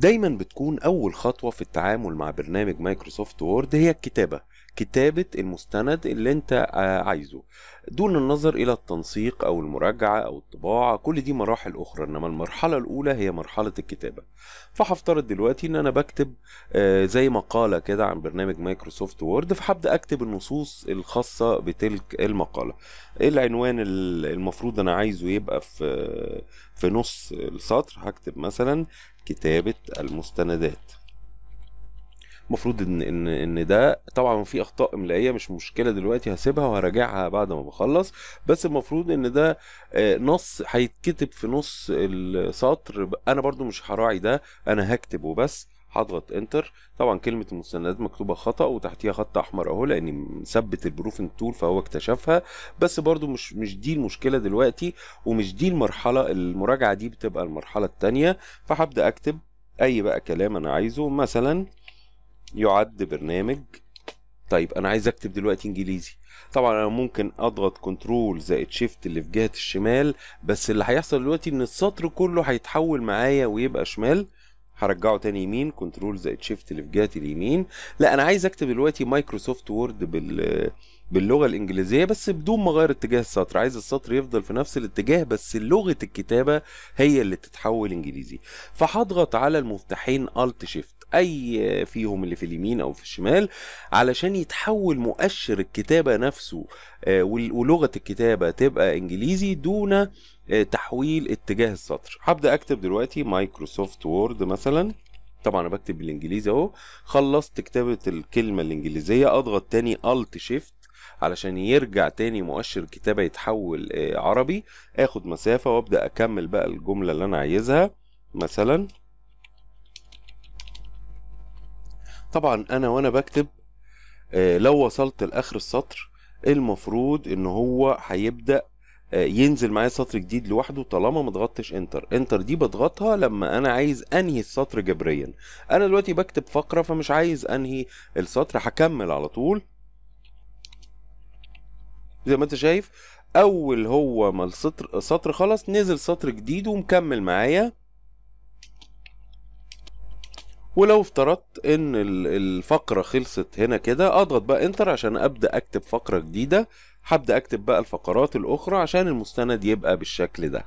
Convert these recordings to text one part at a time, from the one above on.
دايما بتكون أول خطوة في التعامل مع برنامج مايكروسوفت وورد هي الكتابة كتابة المستند اللي انت آه، عايزه دون النظر الى التنسيق او المراجعة او الطباعة كل دي مراحل اخرى انما المرحلة الاولى هي مرحلة الكتابة فهفترض دلوقتي ان انا بكتب آه، زي مقالة كده عن برنامج مايكروسوفت وورد فهبدأ اكتب النصوص الخاصة بتلك المقالة إيه العنوان المفروض انا عايزه يبقى في في نص السطر هكتب مثلا كتابة المستندات المفروض ان ان ان ده طبعا في اخطاء املائيه مش مشكله دلوقتي هسيبها وهراجعها بعد ما بخلص بس المفروض ان ده آه، نص هيتكتب في نص السطر انا برضو مش هراعي ده انا هكتب وبس هضغط انتر طبعا كلمه المستندات مكتوبه خطا وتحتيها خط احمر اهو لاني مثبت البروفنج تول فهو اكتشفها بس برضو مش مش دي المشكله دلوقتي ومش دي المرحله المراجعه دي بتبقى المرحله الثانيه فهبدا اكتب اي بقى كلام انا عايزه مثلا يعد برنامج طيب انا عايز اكتب دلوقتي انجليزي طبعا انا ممكن اضغط كنترول زائد شيفت اللي في جهه الشمال بس اللي هيحصل دلوقتي ان السطر كله هيتحول معايا ويبقى شمال هرجعه تاني يمين كنترول زائد شيفت اللي في جهه اليمين لا انا عايز اكتب دلوقتي مايكروسوفت وورد بال باللغه الانجليزيه بس بدون ما اغير اتجاه السطر عايز السطر يفضل في نفس الاتجاه بس لغه الكتابه هي اللي تتحول انجليزي فهضغط على المفتاحين الت شيفت اي فيهم اللي في اليمين او في الشمال علشان يتحول مؤشر الكتابه نفسه آه، ولغه الكتابه تبقى انجليزي دون آه، تحويل اتجاه السطر هبدا اكتب دلوقتي مايكروسوفت وورد مثلا طبعا انا بكتب بالانجليزي اهو خلصت كتابه الكلمه الانجليزيه اضغط تاني الت شيفت علشان يرجع تاني مؤشر الكتابه يتحول آه، عربي اخد مسافه وابدا اكمل بقى الجمله اللي انا عايزها مثلا طبعا انا وانا بكتب آه، لو وصلت لاخر السطر المفروض ان هو هيبدا آه، ينزل معايا سطر جديد لوحده طالما ما ضغطتش انتر انتر دي بضغطها لما انا عايز انهي السطر جبريا انا دلوقتي بكتب فقره فمش عايز انهي السطر هكمل على طول زي ما انت شايف اول هو ما السطر سطر خلص نزل سطر جديد ومكمل معايا ولو افترضت ان الفقرة خلصت هنا كده اضغط بقى انتر عشان ابدأ اكتب فقرة جديدة هبدأ اكتب بقى الفقرات الاخرى عشان المستند يبقى بالشكل ده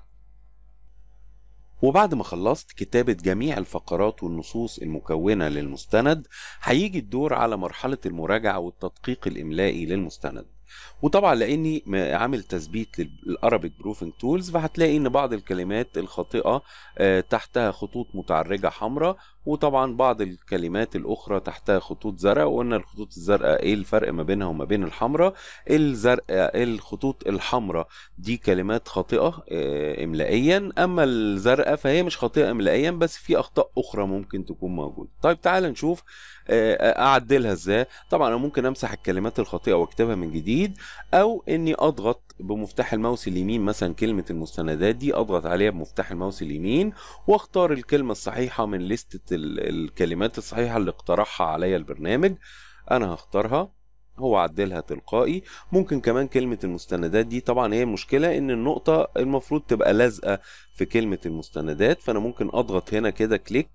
وبعد ما خلصت كتابة جميع الفقرات والنصوص المكونة للمستند هيجي الدور على مرحلة المراجعة والتدقيق الإملائي للمستند وطبعا لاني عامل تثبيت للارابيك بروفنج تولز فهتلاقي ان بعض الكلمات الخاطئه آه، تحتها خطوط متعرجه حمراء وطبعا بعض الكلمات الاخرى تحتها خطوط زرقاء وقلنا الخطوط الزرقاء ايه الفرق ما بينها وما بين الحمراء الزرقاء إيه الخطوط الحمراء دي كلمات خاطئه آه، املائيا اما الزرقاء فهي مش خاطئه املائيا بس في اخطاء اخرى ممكن تكون موجوده طيب تعال نشوف آه، اعدلها ازاي طبعا انا ممكن امسح الكلمات الخاطئه واكتبها من جديد او اني اضغط بمفتاح الماوس اليمين مثلا كلمة المستندات دي اضغط عليها بمفتاح الماوس اليمين واختار الكلمة الصحيحة من لستة الكلمات الصحيحة اللي اقترحها عليا البرنامج انا هختارها هو عدلها تلقائي ممكن كمان كلمة المستندات دي طبعا هي المشكلة ان النقطة المفروض تبقى لازقة في كلمة المستندات فانا ممكن اضغط هنا كده كليك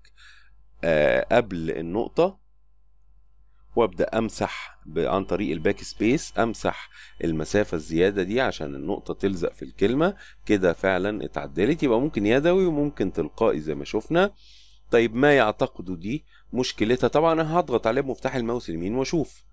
آه، قبل النقطة وابدأ امسح عن طريق الباك سبيس امسح المسافه الزياده دي عشان النقطه تلزق في الكلمه كده فعلا اتعدلت يبقى ممكن يدوي وممكن تلقائي زي ما شفنا طيب ما يعتقده دي مشكلتها طبعا انا هضغط عليه بمفتاح الماوس اليمين واشوف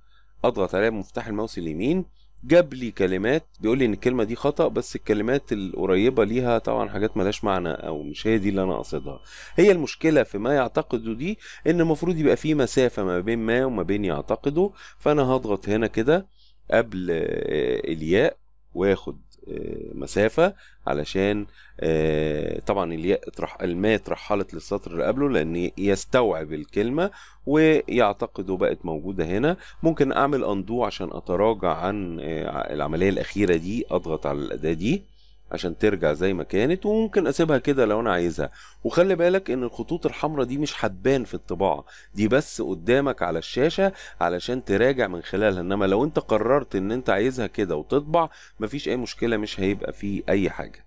اضغط عليه بمفتاح الماوس اليمين جاب لي كلمات بيقول لي ان الكلمه دي خطا بس الكلمات القريبه ليها طبعا حاجات ملهاش معنى او مش هي دي اللي انا قاصدها هي المشكله في ما يعتقده دي ان المفروض يبقى في مسافه ما بين ما وما بين يعتقده فانا هضغط هنا كده قبل آه، الياء واخد آه، مسافه علشان آه، طبعا الياء الماء اترحلت للسطر اللي قبله لان يستوعب الكلمه ويعتقد بقت موجوده هنا ممكن اعمل اندو عشان اتراجع عن آه، العمليه الاخيره دي اضغط على الاداه دي عشان ترجع زي ما كانت وممكن اسيبها كده لو انا عايزها وخلي بالك ان الخطوط الحمراء دي مش هتبان في الطباعه دي بس قدامك على الشاشه علشان تراجع من خلالها انما لو انت قررت ان انت عايزها كده وتطبع مفيش اي مشكله مش هيبقى فيه اي حاجه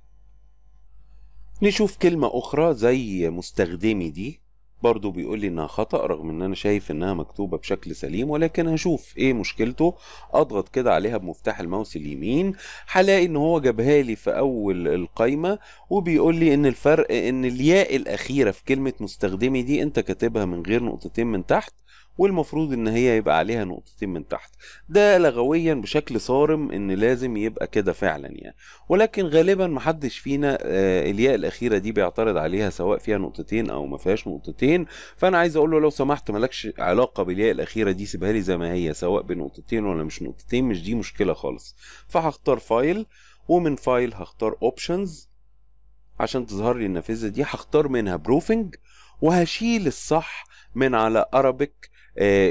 نشوف كلمه اخرى زي مستخدمي دي برضه بيقول لي انها خطا رغم ان انا شايف انها مكتوبه بشكل سليم ولكن هشوف ايه مشكلته اضغط كده عليها بمفتاح الماوس اليمين هلاقي ان هو جابها لي في اول القايمه وبيقول لي ان الفرق ان الياء الاخيره في كلمه مستخدمي دي انت كاتبها من غير نقطتين من تحت والمفروض ان هي يبقى عليها نقطتين من تحت ده لغويا بشكل صارم ان لازم يبقى كده فعلا يعني ولكن غالبا محدش فينا آه الياء الاخيره دي بيعترض عليها سواء فيها نقطتين او ما فيهاش نقطتين فانا عايز اقول له لو سمحت مالكش علاقه بالياء الاخيره دي سيبها لي زي ما هي سواء بنقطتين ولا مش نقطتين مش دي مشكله خالص فهختار فايل ومن فايل هختار اوبشنز عشان تظهر لي النافذه دي هختار منها بروفنج وهشيل الصح من على Arabic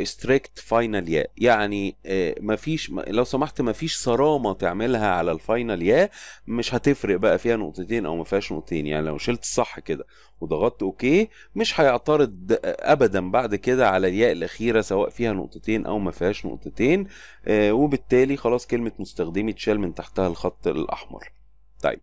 ستريكت فاينل يا يعني آه، مفيش لو سمحت مفيش صرامه تعملها على الفاينل يا مش هتفرق بقى فيها نقطتين او ما فيهاش نقطتين يعني لو شلت الصح كده وضغطت اوكي مش هيعترض ابدا بعد كده على الياء الاخيره سواء فيها نقطتين او ما فيهاش نقطتين آه، وبالتالي خلاص كلمه مستخدمي اتشال من تحتها الخط الاحمر طيب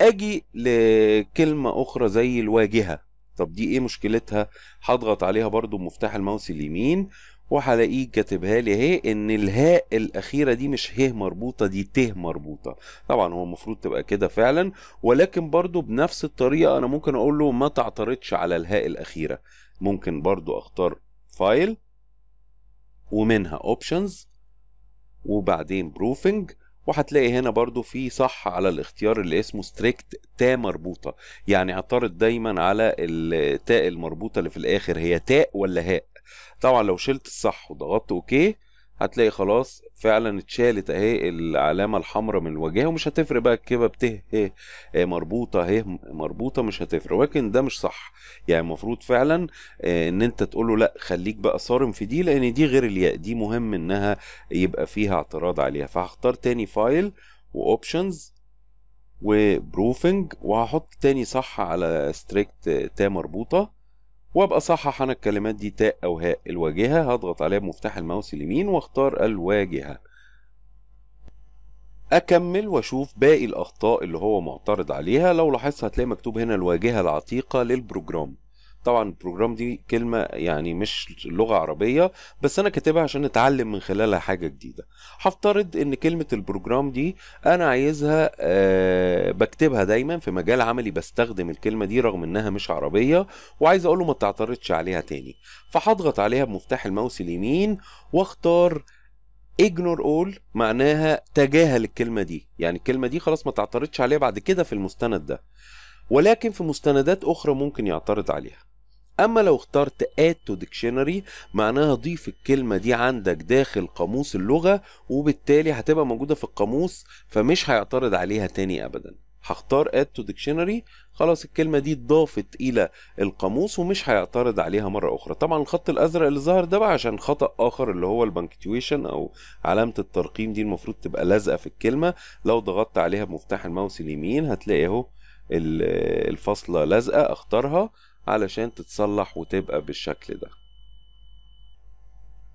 اجي لكلمه اخرى زي الواجهه طب دي ايه مشكلتها هضغط عليها برضو بمفتاح الماوس اليمين وهلاقيه كاتبها لي اهي ان الهاء الاخيره دي مش ه مربوطه دي ت مربوطه طبعا هو المفروض تبقى كده فعلا ولكن برضو بنفس الطريقه انا ممكن اقول له ما تعترضش على الهاء الاخيره ممكن برضو اختار فايل ومنها اوبشنز وبعدين بروفنج وهتلاقي هنا برضو في صح على الاختيار اللي اسمه ستريكت تا مربوطة يعني اعترض دايما على التاء المربوطة اللي في الاخر هي تاء ولا هاء طبعا لو شلت الصح وضغطت اوكي هتلاقي خلاص فعلا اتشالت اهي العلامه الحمراء من الواجهه ومش هتفرق بقى الكبه بت ه مربوطه ه مربوطه مش هتفرق ولكن ده مش صح يعني المفروض فعلا آه، ان انت تقول له لا خليك بقى صارم في دي لان دي غير الياء دي مهم انها يبقى فيها اعتراض عليها فهختار تاني فايل واوبشنز وبروفنج وهحط تاني صح على ستريكت تا مربوطه وابقى صحح انا الكلمات دي تاء او هاء الواجهه هضغط عليها بمفتاح الماوس اليمين واختار الواجهه اكمل واشوف باقي الاخطاء اللي هو معترض عليها لو لاحظت هتلاقي مكتوب هنا الواجهه العتيقه للبروجرام طبعا البروجرام دي كلمه يعني مش لغه عربيه بس انا كاتبها عشان اتعلم من خلالها حاجه جديده هفترض ان كلمه البروجرام دي انا عايزها أه بكتبها دايما في مجال عملي بستخدم الكلمه دي رغم انها مش عربيه وعايز اقوله ما تعترضش عليها تاني فهضغط عليها بمفتاح الماوس اليمين واختار اجنور اول معناها تجاهل الكلمه دي يعني الكلمه دي خلاص ما تعترضش عليها بعد كده في المستند ده ولكن في مستندات اخرى ممكن يعترض عليها اما لو اخترت add to dictionary معناها ضيف الكلمه دي عندك داخل قاموس اللغه وبالتالي هتبقى موجوده في القاموس فمش هيعترض عليها تاني ابدا هختار add to dictionary خلاص الكلمه دي اتضافت الى القاموس ومش هيعترض عليها مره اخرى طبعا الخط الازرق اللي ظهر ده بقى عشان خطا اخر اللي هو البنكتويشن او علامه الترقيم دي المفروض تبقى لازقه في الكلمه لو ضغطت عليها بمفتاح الماوس اليمين هتلاقي اهو الفاصله لازقه اختارها علشان تتصلح وتبقى بالشكل ده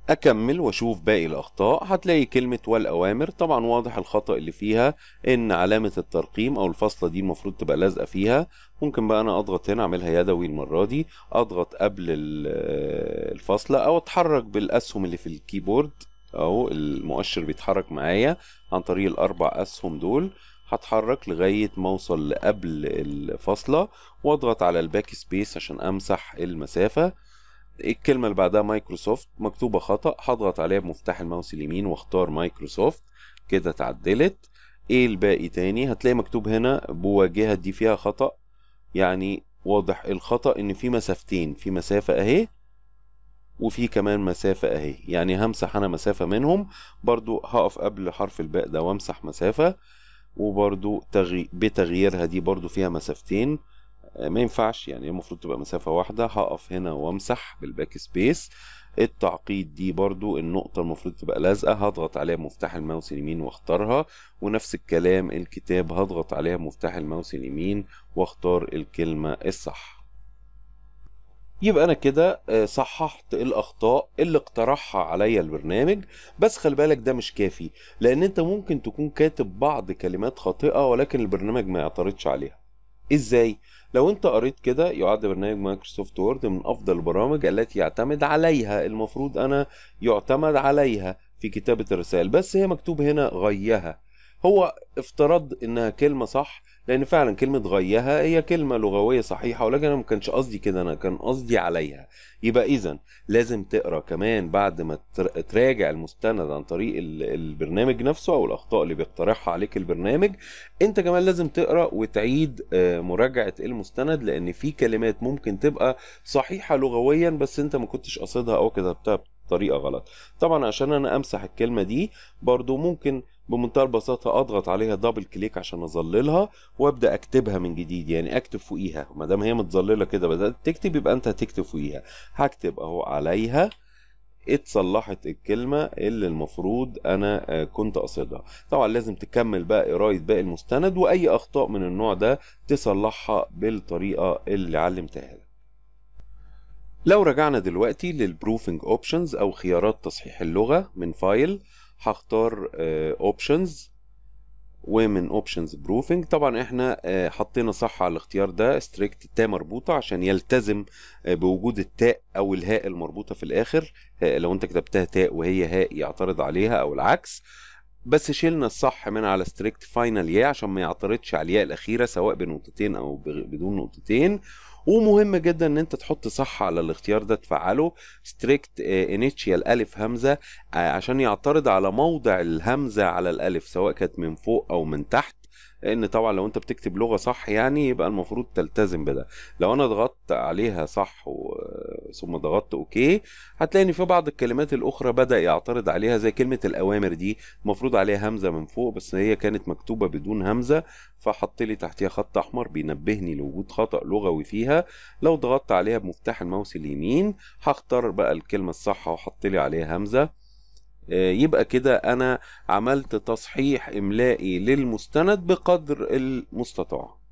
أكمل وأشوف باقي الأخطاء هتلاقي كلمة والأوامر طبعا واضح الخطأ اللي فيها إن علامة الترقيم أو الفاصلة دي المفروض تبقى لازقة فيها ممكن بقى أنا أضغط هنا أعملها يدوي المرة دي أضغط قبل الفاصلة أو أتحرك بالأسهم اللي في الكيبورد أو المؤشر بيتحرك معايا عن طريق الأربع أسهم دول هتحرك لغاية ما اوصل لقبل الفاصلة واضغط على الباك سبيس عشان امسح المسافة الكلمة اللي بعدها مايكروسوفت مكتوبة خطأ هضغط عليها بمفتاح الماوس اليمين واختار مايكروسوفت كده اتعدلت ايه الباقي تاني هتلاقي مكتوب هنا بواجهة دي فيها خطأ يعني واضح الخطأ ان في مسافتين في مسافة اهي وفي كمان مسافة اهي يعني همسح انا مسافة منهم برضو هقف قبل حرف الباء ده وامسح مسافة وبرضو تغي... بتغييرها دي برضو فيها مسافتين آه، ما ينفعش يعني المفروض تبقى مسافة واحدة هقف هنا وامسح بالباك سبيس التعقيد دي برضو النقطة المفروض تبقى لازقة هضغط عليها بمفتاح الماوس اليمين واختارها ونفس الكلام الكتاب هضغط عليها بمفتاح الماوس اليمين واختار الكلمة الصح يبقى انا كده آه، صححت الاخطاء اللي اقترحها عليا البرنامج بس خلي بالك ده مش كافي لان انت ممكن تكون كاتب بعض كلمات خاطئه ولكن البرنامج ما يعترضش عليها ازاي لو انت قريت كده يعد برنامج مايكروسوفت وورد من افضل البرامج التي يعتمد عليها المفروض انا يعتمد عليها في كتابه الرسائل بس هي مكتوب هنا غيها هو افترض انها كلمه صح لان فعلا كلمه غيها هي كلمه لغويه صحيحه ولكن انا ما كانش قصدي كده انا كان قصدي عليها يبقى اذا لازم تقرا كمان بعد ما تراجع المستند عن طريق البرنامج نفسه او الاخطاء اللي بيقترحها عليك البرنامج انت كمان لازم تقرا وتعيد آه، مراجعه المستند لان في كلمات ممكن تبقى صحيحه لغويا بس انت ما كنتش قاصدها او كتبتها بطريقه غلط طبعا عشان انا امسح الكلمه دي برضو ممكن بمنتهى البساطه اضغط عليها دبل كليك عشان اظللها وابدا اكتبها من جديد يعني اكتب فوقيها ما دام هي متظلله كده بدات تكتب يبقى انت هتكتب فوقيها هكتب اهو عليها اتصلحت الكلمة اللي المفروض انا آه، كنت قاصدها طبعا لازم تكمل بقى قراية باقي المستند واي اخطاء من النوع ده تصلحها بالطريقة اللي علمتها لك لو رجعنا دلوقتي للبروفنج اوبشنز او خيارات تصحيح اللغة من فايل هختار اوبشنز ومن اوبشنز بروفنج طبعا احنا آه، حطينا صح على الاختيار ده ستريكت تاء مربوطه عشان يلتزم آه، بوجود التاء او الهاء المربوطه في الاخر آه، لو انت كتبتها تاء وهي هاء يعترض عليها او العكس بس شيلنا الصح من على ستريكت فاينل يا عشان ما يعترضش على الياء الاخيره سواء بنقطتين او بدون نقطتين ومهم جدا ان انت تحط صح على الاختيار ده تفعله ستريكت انيتشيال الف همزه آه، عشان يعترض على موضع الهمزه على الالف سواء كانت من فوق او من تحت لان طبعا لو انت بتكتب لغه صح يعني يبقى المفروض تلتزم بده لو انا ضغطت عليها صح و... ثم ضغطت اوكي هتلاقي ان في بعض الكلمات الاخرى بدا يعترض عليها زي كلمه الاوامر دي المفروض عليها همزه من فوق بس هي كانت مكتوبه بدون همزه فحط لي تحتيها خط احمر بينبهني لوجود خطا لغوي فيها لو ضغطت عليها بمفتاح الماوس اليمين هختار بقى الكلمه الصح وحط لي عليها همزه آه، يبقى كده انا عملت تصحيح املائي للمستند بقدر المستطاع